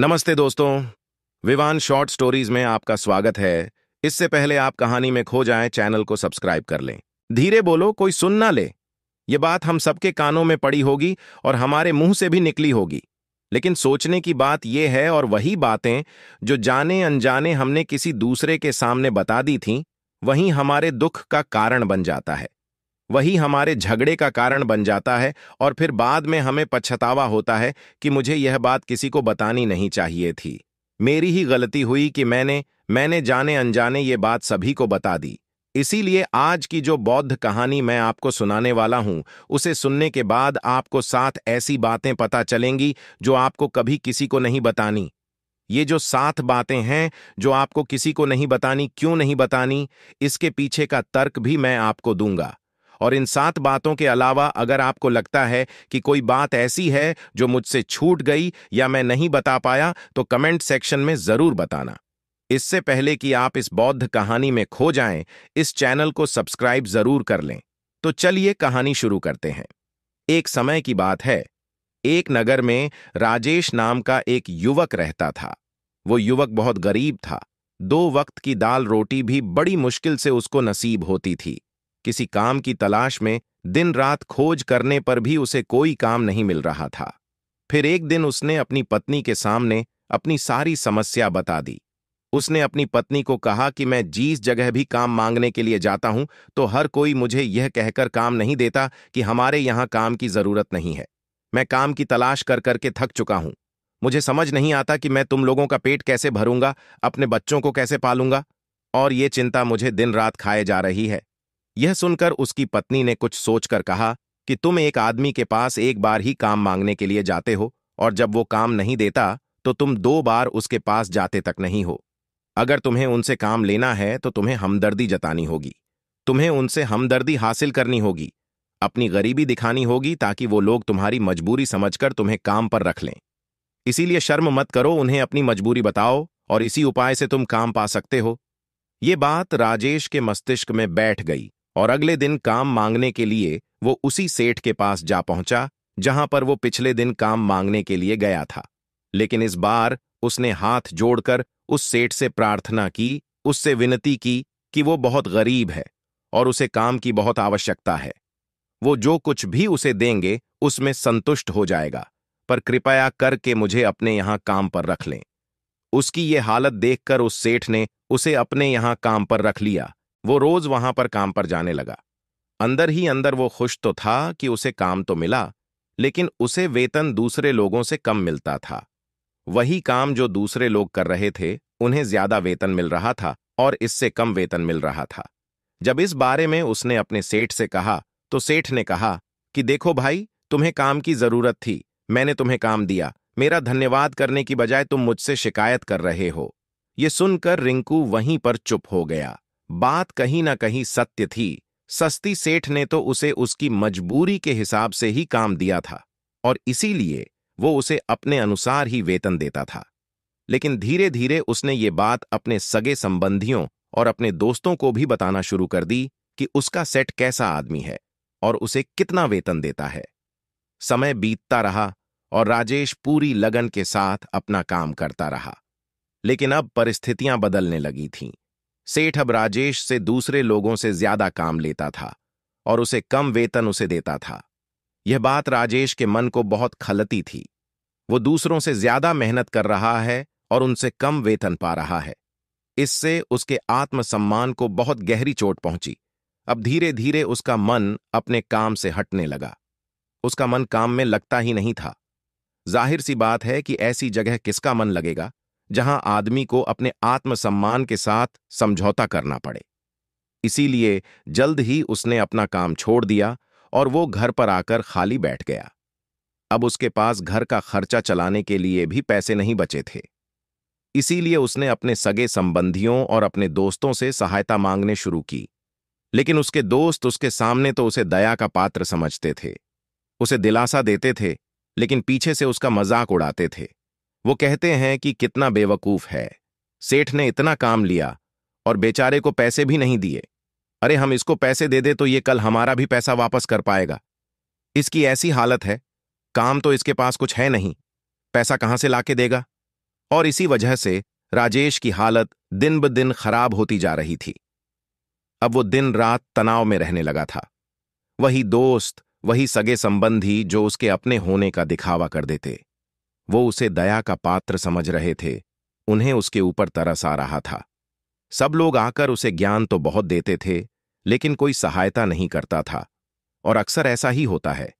नमस्ते दोस्तों Vivaan short stories में आपका स्वागत है इससे पहले आप कहानी में खो जाएं चैनल को सब्सक्राइब कर लें धीरे बोलो कोई सुन ना ले ये बात हम सबके कानों में पड़ी होगी और हमारे मुंह से भी निकली होगी लेकिन सोचने की बात यह है और वही बातें जो जाने अनजाने हमने किसी दूसरे के सामने बता दी थी वहीं हमारे दुख का कारण बन जाता है वही हमारे झगड़े का कारण बन जाता है और फिर बाद में हमें पछतावा होता है कि मुझे यह बात किसी को बतानी नहीं चाहिए थी मेरी ही गलती हुई कि मैंने मैंने जाने अनजाने ये बात सभी को बता दी इसीलिए आज की जो बौद्ध कहानी मैं आपको सुनाने वाला हूं उसे सुनने के बाद आपको सात ऐसी बातें पता चलेंगी जो आपको कभी किसी को नहीं बतानी ये जो सात बातें हैं जो आपको किसी को नहीं बतानी क्यों नहीं बतानी इसके पीछे का तर्क भी मैं आपको दूंगा और इन सात बातों के अलावा अगर आपको लगता है कि कोई बात ऐसी है जो मुझसे छूट गई या मैं नहीं बता पाया तो कमेंट सेक्शन में ज़रूर बताना इससे पहले कि आप इस बौद्ध कहानी में खो जाएं, इस चैनल को सब्सक्राइब ज़रूर कर लें तो चलिए कहानी शुरू करते हैं एक समय की बात है एक नगर में राजेश नाम का एक युवक रहता था वो युवक बहुत गरीब था दो वक्त की दाल रोटी भी बड़ी मुश्किल से उसको नसीब होती थी किसी काम की तलाश में दिन रात खोज करने पर भी उसे कोई काम नहीं मिल रहा था फिर एक दिन उसने अपनी पत्नी के सामने अपनी सारी समस्या बता दी उसने अपनी पत्नी को कहा कि मैं जिस जगह भी काम मांगने के लिए जाता हूं तो हर कोई मुझे यह कहकर काम नहीं देता कि हमारे यहां काम की जरूरत नहीं है मैं काम की तलाश कर करके थक चुका हूं मुझे समझ नहीं आता कि मैं तुम लोगों का पेट कैसे भरूंगा अपने बच्चों को कैसे पालूंगा और ये चिंता मुझे दिन रात खाए जा रही है यह सुनकर उसकी पत्नी ने कुछ सोचकर कहा कि तुम एक आदमी के पास एक बार ही काम मांगने के लिए जाते हो और जब वो काम नहीं देता तो तुम दो बार उसके पास जाते तक नहीं हो अगर तुम्हें उनसे काम लेना है तो तुम्हें हमदर्दी जतानी होगी तुम्हें उनसे हमदर्दी हासिल करनी होगी अपनी गरीबी दिखानी होगी ताकि वो लोग तुम्हारी मजबूरी समझकर तुम्हें काम पर रख लें इसीलिए शर्म मत करो उन्हें अपनी मजबूरी बताओ और इसी उपाय से तुम काम पा सकते हो ये बात राजेश के मस्तिष्क में बैठ गई और अगले दिन काम मांगने के लिए वो उसी सेठ के पास जा पहुंचा जहां पर वो पिछले दिन काम मांगने के लिए गया था लेकिन इस बार उसने हाथ जोड़कर उस सेठ से प्रार्थना की उससे विनती की कि वो बहुत गरीब है और उसे काम की बहुत आवश्यकता है वो जो कुछ भी उसे देंगे उसमें संतुष्ट हो जाएगा पर कृपया करके मुझे अपने यहां काम पर रख लें उसकी ये हालत देखकर उस सेठ ने उसे अपने यहां काम पर रख लिया वो रोज वहां पर काम पर जाने लगा अंदर ही अंदर वो खुश तो था कि उसे काम तो मिला लेकिन उसे वेतन दूसरे लोगों से कम मिलता था वही काम जो दूसरे लोग कर रहे थे उन्हें ज्यादा वेतन मिल रहा था और इससे कम वेतन मिल रहा था जब इस बारे में उसने अपने सेठ से कहा तो सेठ ने कहा कि देखो भाई तुम्हें काम की जरूरत थी मैंने तुम्हें काम दिया मेरा धन्यवाद करने की बजाय तुम मुझसे शिकायत कर रहे हो ये सुनकर रिंकू वहीं पर चुप हो गया बात कहीं ना कहीं सत्य थी सस्ती सेठ ने तो उसे उसकी मजबूरी के हिसाब से ही काम दिया था और इसीलिए वो उसे अपने अनुसार ही वेतन देता था लेकिन धीरे धीरे उसने ये बात अपने सगे संबंधियों और अपने दोस्तों को भी बताना शुरू कर दी कि उसका सेट कैसा आदमी है और उसे कितना वेतन देता है समय बीतता रहा और राजेश पूरी लगन के साथ अपना काम करता रहा लेकिन अब परिस्थितियां बदलने लगी थीं सेठ अब राजेश से दूसरे लोगों से ज्यादा काम लेता था और उसे कम वेतन उसे देता था यह बात राजेश के मन को बहुत खलती थी वो दूसरों से ज्यादा मेहनत कर रहा है और उनसे कम वेतन पा रहा है इससे उसके आत्मसम्मान को बहुत गहरी चोट पहुंची अब धीरे धीरे उसका मन अपने काम से हटने लगा उसका मन काम में लगता ही नहीं था जाहिर सी बात है कि ऐसी जगह किसका मन लगेगा जहां आदमी को अपने आत्मसम्मान के साथ समझौता करना पड़े इसीलिए जल्द ही उसने अपना काम छोड़ दिया और वो घर पर आकर खाली बैठ गया अब उसके पास घर का खर्चा चलाने के लिए भी पैसे नहीं बचे थे इसीलिए उसने अपने सगे संबंधियों और अपने दोस्तों से सहायता मांगने शुरू की लेकिन उसके दोस्त उसके सामने तो उसे दया का पात्र समझते थे उसे दिलासा देते थे लेकिन पीछे से उसका मजाक उड़ाते थे वो कहते हैं कि कितना बेवकूफ है सेठ ने इतना काम लिया और बेचारे को पैसे भी नहीं दिए अरे हम इसको पैसे दे दे तो ये कल हमारा भी पैसा वापस कर पाएगा इसकी ऐसी हालत है काम तो इसके पास कुछ है नहीं पैसा कहां से लाके देगा और इसी वजह से राजेश की हालत दिन ब दिन खराब होती जा रही थी अब वो दिन रात तनाव में रहने लगा था वही दोस्त वही सगे संबंधी जो उसके अपने होने का दिखावा कर देते वो उसे दया का पात्र समझ रहे थे उन्हें उसके ऊपर तरस आ रहा था सब लोग आकर उसे ज्ञान तो बहुत देते थे लेकिन कोई सहायता नहीं करता था और अक्सर ऐसा ही होता है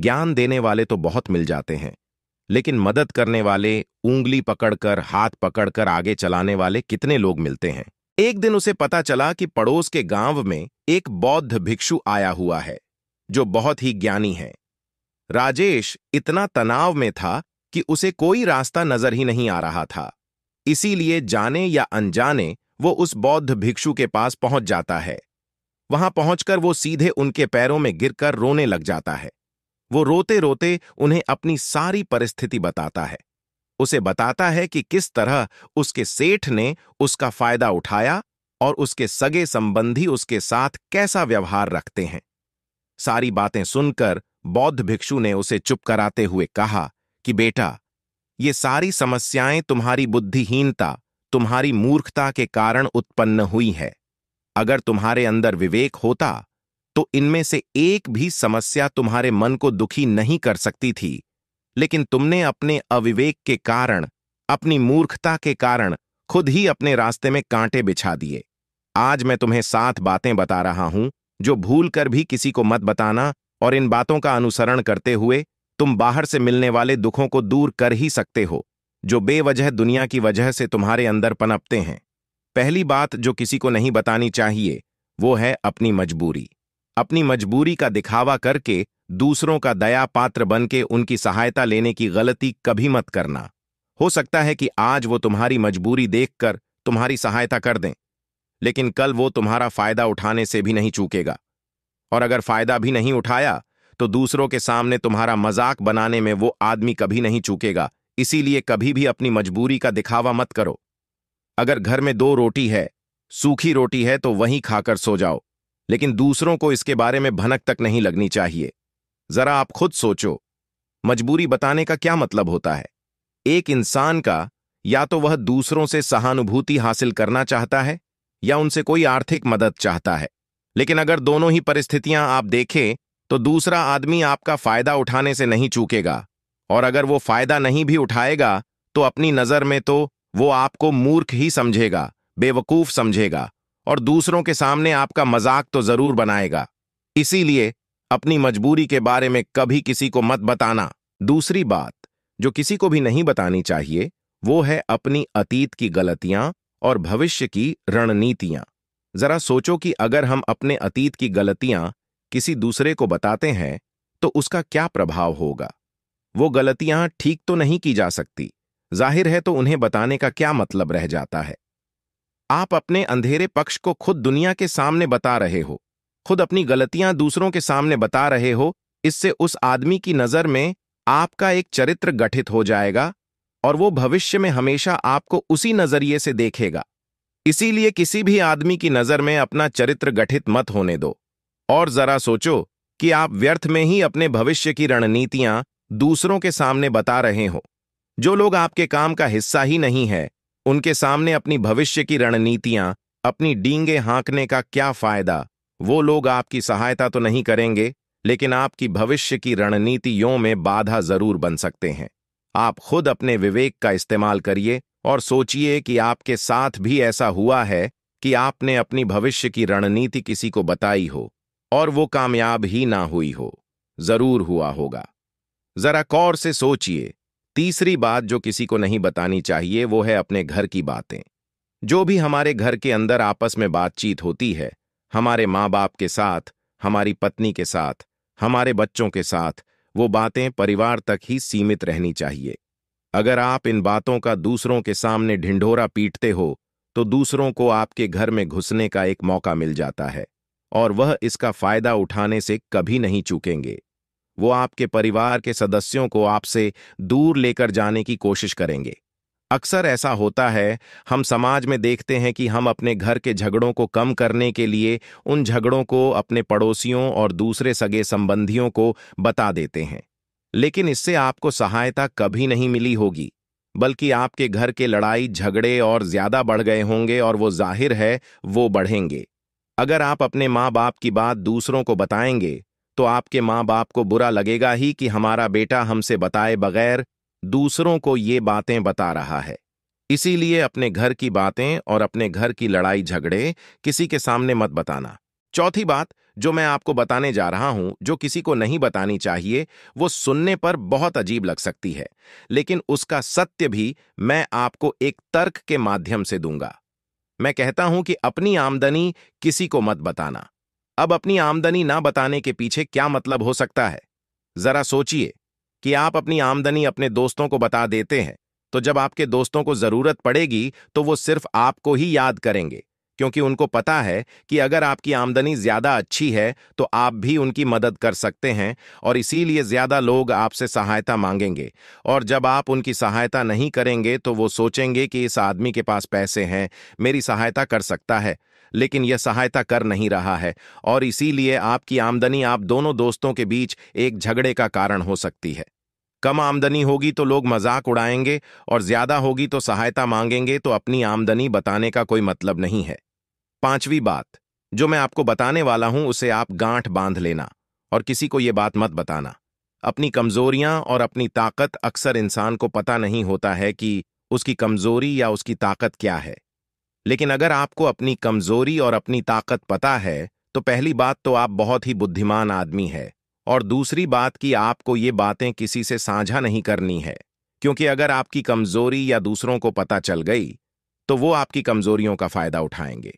ज्ञान देने वाले तो बहुत मिल जाते हैं लेकिन मदद करने वाले उंगली पकड़कर हाथ पकड़कर आगे चलाने वाले कितने लोग मिलते हैं एक दिन उसे पता चला कि पड़ोस के गांव में एक बौद्ध भिक्षु आया हुआ है जो बहुत ही ज्ञानी है राजेश इतना तनाव में था कि उसे कोई रास्ता नजर ही नहीं आ रहा था इसीलिए जाने या अनजाने वो उस बौद्ध भिक्षु के पास पहुंच जाता है वहां पहुंचकर वो सीधे उनके पैरों में गिरकर रोने लग जाता है वो रोते रोते उन्हें अपनी सारी परिस्थिति बताता है उसे बताता है कि किस तरह उसके सेठ ने उसका फायदा उठाया और उसके सगे संबंधी उसके साथ कैसा व्यवहार रखते हैं सारी बातें सुनकर बौद्ध भिक्षु ने उसे चुप कराते हुए कहा कि बेटा ये सारी समस्याएं तुम्हारी बुद्धिहीनता तुम्हारी मूर्खता के कारण उत्पन्न हुई है अगर तुम्हारे अंदर विवेक होता तो इनमें से एक भी समस्या तुम्हारे मन को दुखी नहीं कर सकती थी लेकिन तुमने अपने अविवेक के कारण अपनी मूर्खता के कारण खुद ही अपने रास्ते में कांटे बिछा दिए आज मैं तुम्हें सात बातें बता रहा हूं जो भूल कर भी किसी को मत बताना और इन बातों का अनुसरण करते हुए तुम बाहर से मिलने वाले दुखों को दूर कर ही सकते हो जो बेवजह दुनिया की वजह से तुम्हारे अंदर पनपते हैं पहली बात जो किसी को नहीं बतानी चाहिए वो है अपनी मजबूरी अपनी मजबूरी का दिखावा करके दूसरों का दया पात्र बन के उनकी सहायता लेने की गलती कभी मत करना हो सकता है कि आज वो तुम्हारी मजबूरी देखकर तुम्हारी सहायता कर दें लेकिन कल वो तुम्हारा फायदा उठाने से भी नहीं चूकेगा और अगर फायदा भी नहीं उठाया तो दूसरों के सामने तुम्हारा मजाक बनाने में वो आदमी कभी नहीं चूकेगा इसीलिए कभी भी अपनी मजबूरी का दिखावा मत करो अगर घर में दो रोटी है सूखी रोटी है तो वहीं खाकर सो जाओ लेकिन दूसरों को इसके बारे में भनक तक नहीं लगनी चाहिए जरा आप खुद सोचो मजबूरी बताने का क्या मतलब होता है एक इंसान का या तो वह दूसरों से सहानुभूति हासिल करना चाहता है या उनसे कोई आर्थिक मदद चाहता है लेकिन अगर दोनों ही परिस्थितियां आप देखें तो दूसरा आदमी आपका फायदा उठाने से नहीं चूकेगा और अगर वो फायदा नहीं भी उठाएगा तो अपनी नजर में तो वो आपको मूर्ख ही समझेगा बेवकूफ समझेगा और दूसरों के सामने आपका मजाक तो जरूर बनाएगा इसीलिए अपनी मजबूरी के बारे में कभी किसी को मत बताना दूसरी बात जो किसी को भी नहीं बतानी चाहिए वो है अपनी अतीत की गलतियां और भविष्य की रणनीतियां जरा सोचो कि अगर हम अपने अतीत की गलतियां किसी दूसरे को बताते हैं तो उसका क्या प्रभाव होगा वो गलतियां ठीक तो नहीं की जा सकती जाहिर है तो उन्हें बताने का क्या मतलब रह जाता है आप अपने अंधेरे पक्ष को खुद दुनिया के सामने बता रहे हो खुद अपनी गलतियां दूसरों के सामने बता रहे हो इससे उस आदमी की नज़र में आपका एक चरित्र गठित हो जाएगा और वो भविष्य में हमेशा आपको उसी नज़रिए से देखेगा इसीलिए किसी भी आदमी की नज़र में अपना चरित्र गठित मत होने दो और जरा सोचो कि आप व्यर्थ में ही अपने भविष्य की रणनीतियां दूसरों के सामने बता रहे हो जो लोग आपके काम का हिस्सा ही नहीं है उनके सामने अपनी भविष्य की रणनीतियां अपनी डींगे हाँकने का क्या फायदा वो लोग आपकी सहायता तो नहीं करेंगे लेकिन आपकी भविष्य की रणनीतियों में बाधा जरूर बन सकते हैं आप खुद अपने विवेक का इस्तेमाल करिए और सोचिए कि आपके साथ भी ऐसा हुआ है कि आपने अपनी भविष्य की रणनीति किसी को बताई हो और वो कामयाब ही ना हुई हो जरूर हुआ होगा जरा कौर से सोचिए तीसरी बात जो किसी को नहीं बतानी चाहिए वो है अपने घर की बातें जो भी हमारे घर के अंदर आपस में बातचीत होती है हमारे माँ बाप के साथ हमारी पत्नी के साथ हमारे बच्चों के साथ वो बातें परिवार तक ही सीमित रहनी चाहिए अगर आप इन बातों का दूसरों के सामने ढिंढोरा पीटते हो तो दूसरों को आपके घर में घुसने का एक मौका मिल जाता है और वह इसका फायदा उठाने से कभी नहीं चूकेंगे वो आपके परिवार के सदस्यों को आपसे दूर लेकर जाने की कोशिश करेंगे अक्सर ऐसा होता है हम समाज में देखते हैं कि हम अपने घर के झगड़ों को कम करने के लिए उन झगड़ों को अपने पड़ोसियों और दूसरे सगे संबंधियों को बता देते हैं लेकिन इससे आपको सहायता कभी नहीं मिली होगी बल्कि आपके घर के लड़ाई झगड़े और ज्यादा बढ़ गए होंगे और वो जाहिर है वो बढ़ेंगे अगर आप अपने माँ बाप की बात दूसरों को बताएंगे तो आपके माँ बाप को बुरा लगेगा ही कि हमारा बेटा हमसे बताए बगैर दूसरों को ये बातें बता रहा है इसीलिए अपने घर की बातें और अपने घर की लड़ाई झगड़े किसी के सामने मत बताना चौथी बात जो मैं आपको बताने जा रहा हूं जो किसी को नहीं बतानी चाहिए वो सुनने पर बहुत अजीब लग सकती है लेकिन उसका सत्य भी मैं आपको एक तर्क के माध्यम से दूंगा मैं कहता हूं कि अपनी आमदनी किसी को मत बताना अब अपनी आमदनी ना बताने के पीछे क्या मतलब हो सकता है जरा सोचिए कि आप अपनी आमदनी अपने दोस्तों को बता देते हैं तो जब आपके दोस्तों को जरूरत पड़ेगी तो वो सिर्फ आपको ही याद करेंगे क्योंकि उनको पता है कि अगर आपकी आमदनी ज़्यादा अच्छी है तो आप भी उनकी मदद कर सकते हैं और इसीलिए ज़्यादा लोग आपसे सहायता मांगेंगे और जब आप उनकी सहायता नहीं करेंगे तो वो सोचेंगे कि इस आदमी के पास पैसे हैं मेरी सहायता कर सकता है लेकिन यह सहायता कर नहीं रहा है और इसीलिए आपकी आमदनी आप दोनों दोस्तों के बीच एक झगड़े का कारण हो सकती है कम आमदनी होगी तो लोग मजाक उड़ाएंगे और ज्यादा होगी तो सहायता मांगेंगे तो अपनी आमदनी बताने का कोई मतलब नहीं है पांचवी बात जो मैं आपको बताने वाला हूं उसे आप गांठ बांध लेना और किसी को ये बात मत बताना अपनी कमजोरियां और अपनी ताकत अक्सर इंसान को पता नहीं होता है कि उसकी कमजोरी या उसकी ताकत क्या है लेकिन अगर आपको अपनी कमजोरी और अपनी ताकत पता है तो पहली बात तो आप बहुत ही बुद्धिमान आदमी है और दूसरी बात कि आपको ये बातें किसी से साझा नहीं करनी है क्योंकि अगर आपकी कमजोरी या दूसरों को पता चल गई तो वो आपकी कमजोरियों का फायदा उठाएंगे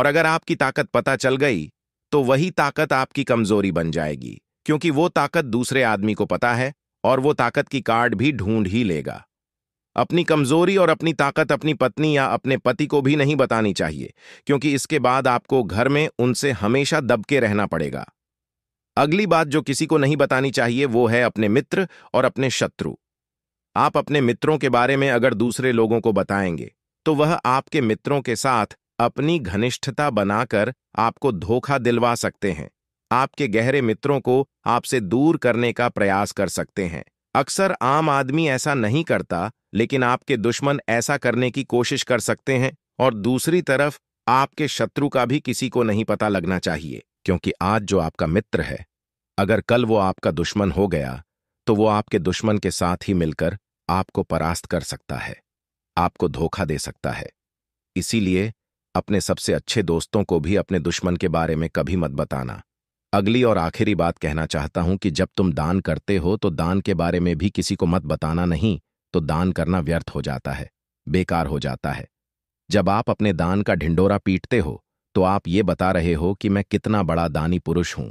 और अगर आपकी ताकत पता चल गई तो वही ताकत आपकी कमजोरी बन जाएगी क्योंकि वो ताकत दूसरे आदमी को पता है और वो ताकत की कार्ड भी ढूंढ ही लेगा अपनी कमजोरी और अपनी ताकत अपनी पत्नी या अपने पति को भी नहीं बतानी चाहिए क्योंकि इसके बाद आपको घर में उनसे हमेशा दबके रहना पड़ेगा अगली बात जो किसी को नहीं बतानी चाहिए वो है अपने मित्र और अपने शत्रु आप अपने मित्रों के बारे में अगर दूसरे लोगों को बताएंगे तो वह आपके मित्रों के साथ अपनी घनिष्ठता बनाकर आपको धोखा दिलवा सकते हैं आपके गहरे मित्रों को आपसे दूर करने का प्रयास कर सकते हैं अक्सर आम आदमी ऐसा नहीं करता लेकिन आपके दुश्मन ऐसा करने की कोशिश कर सकते हैं और दूसरी तरफ आपके शत्रु का भी किसी को नहीं पता लगना चाहिए क्योंकि आज जो आपका मित्र है अगर कल वो आपका दुश्मन हो गया तो वो आपके दुश्मन के साथ ही मिलकर आपको परास्त कर सकता है आपको धोखा दे सकता है इसीलिए अपने सबसे अच्छे दोस्तों को भी अपने दुश्मन के बारे में कभी मत बताना अगली और आखिरी बात कहना चाहता हूं कि जब तुम दान करते हो तो दान के बारे में भी किसी को मत बताना नहीं तो दान करना व्यर्थ हो जाता है बेकार हो जाता है जब आप अपने दान का ढिंडोरा पीटते हो तो आप ये बता रहे हो कि मैं कितना बड़ा दानी पुरुष हूं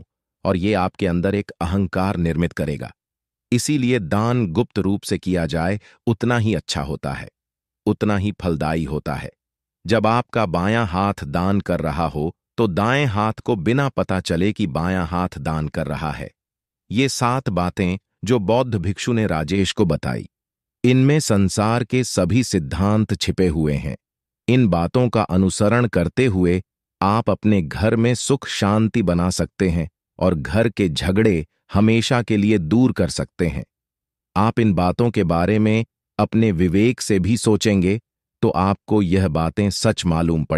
और ये आपके अंदर एक अहंकार निर्मित करेगा इसीलिए दान गुप्त रूप से किया जाए उतना ही अच्छा होता है उतना ही फलदायी होता है जब आपका बायां हाथ दान कर रहा हो तो दाएं हाथ को बिना पता चले कि बायां हाथ दान कर रहा है ये सात बातें जो बौद्ध भिक्षु ने राजेश को बताई इनमें संसार के सभी सिद्धांत छिपे हुए हैं इन बातों का अनुसरण करते हुए आप अपने घर में सुख शांति बना सकते हैं और घर के झगड़े हमेशा के लिए दूर कर सकते हैं आप इन बातों के बारे में अपने विवेक से भी सोचेंगे तो आपको यह बातें सच मालूम पड़े